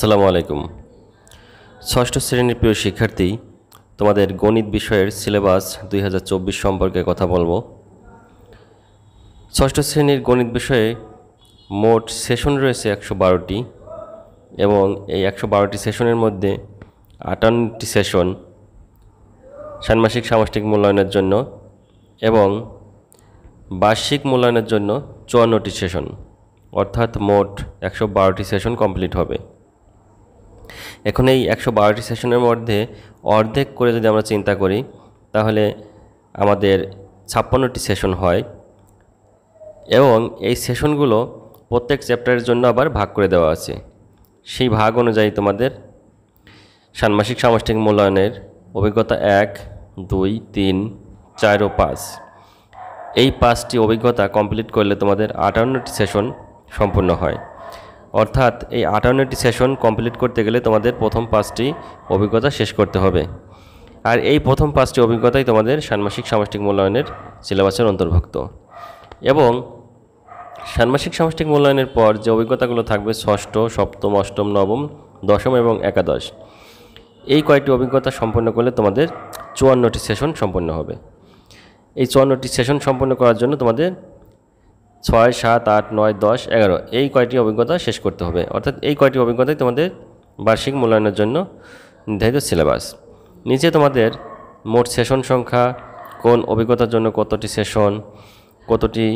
সালামু আলাইকুম ষষ্ঠ শ্রেণীর প্রিয় শিক্ষার্থী তোমাদের গণিত বিষয়ের সিলেবাস দুই সম্পর্কে কথা বলবো ষষ্ঠ শ্রেণীর গণিত বিষয়ে মোট সেশন রয়েছে একশো বারোটি এবং এই একশো বারোটি সেশনের মধ্যে আটান্নটি সেশন ষান্মাসিক সামষ্টিক মূল্যায়নের জন্য এবং বার্ষিক মূল্যায়নের জন্য চুয়ান্নটি সেশন অর্থাৎ মোট একশো বারোটি সেশন কমপ্লিট হবে এখন এই একশো বারোটি সেশনের মধ্যে অর্ধেক করে যদি আমরা চিন্তা করি তাহলে আমাদের ছাপ্পান্নটি সেশন হয় এবং এই সেশনগুলো প্রত্যেক চ্যাপ্টারের জন্য আবার ভাগ করে দেওয়া আছে সেই ভাগ অনুযায়ী তোমাদের ষান্মাসিক সামষ্টিক মূল্যায়নের অভিজ্ঞতা এক দুই তিন চার ও পাঁচ এই পাঁচটি অভিজ্ঞতা কমপ্লিট করলে তোমাদের আটান্নটি সেশন সম্পূর্ণ হয় অর্থাৎ এই আটান্নটি সেশন কমপ্লিট করতে গেলে তোমাদের প্রথম পাঁচটি অভিজ্ঞতা শেষ করতে হবে আর এই প্রথম পাঁচটি অভিজ্ঞতাই তোমাদের ষান্মাসিক সামষ্টিক মূল্যায়নের সিলেবাসের অন্তর্ভুক্ত এবং ষান্মাসিক সামষ্টিক মূল্যায়নের পর যে অভিজ্ঞতাগুলো থাকবে ষষ্ঠ সপ্তম অষ্টম নবম দশম এবং একাদশ এই কয়েকটি অভিজ্ঞতা সম্পন্ন করলে তোমাদের চুয়ান্নটি সেশন সম্পন্ন হবে এই চুয়ান্নটি সেশন সম্পন্ন করার জন্য তোমাদের ছয় সাত আট নয় দশ এগারো এই কয়টি অভিজ্ঞতা শেষ করতে হবে অর্থাৎ এই কয়টি অভিজ্ঞতাই তোমাদের বার্ষিক মূল্যায়নের জন্য নির্ধারিত সিলেবাস নিচে তোমাদের মোট সেশন সংখ্যা কোন অভিজ্ঞতার জন্য কতটি সেশন কতটি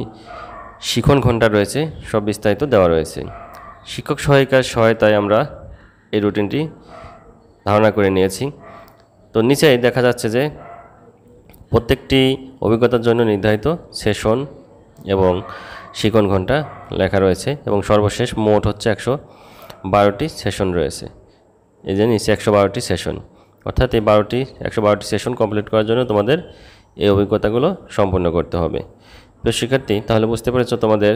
শিখন ঘন্টা রয়েছে সব বিস্তারিত দেওয়া রয়েছে শিক্ষক সহায়িকার সহায়তায় আমরা এই রুটিনটি ধারণা করে নিয়েছি তো নিচেই দেখা যাচ্ছে যে প্রত্যেকটি অভিজ্ঞতার জন্য নির্ধারিত সেশন এবং শিকন ঘন্টা লেখা রয়েছে এবং সর্বশেষ মোট হচ্ছে একশো বারোটি সেশন রয়েছে এই যে নিচে একশো বারোটি সেশন অর্থাৎ এই বারোটি একশো বারোটি সেশন কমপ্লিট করার জন্য তোমাদের এই অভিজ্ঞতাগুলো সম্পূর্ণ করতে হবে তো শিক্ষার্থী তাহলে বুঝতে পেরেছো তোমাদের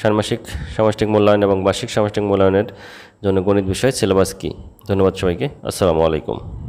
ষান্মাসিক সামষ্টিক মূল্যায়ন এবং বার্ষিক সামষ্টিক মূল্যায়নের জন্য গণিত বিষয়ে সিলেবাস কী ধন্যবাদ সবাইকে আসসালামু আলাইকুম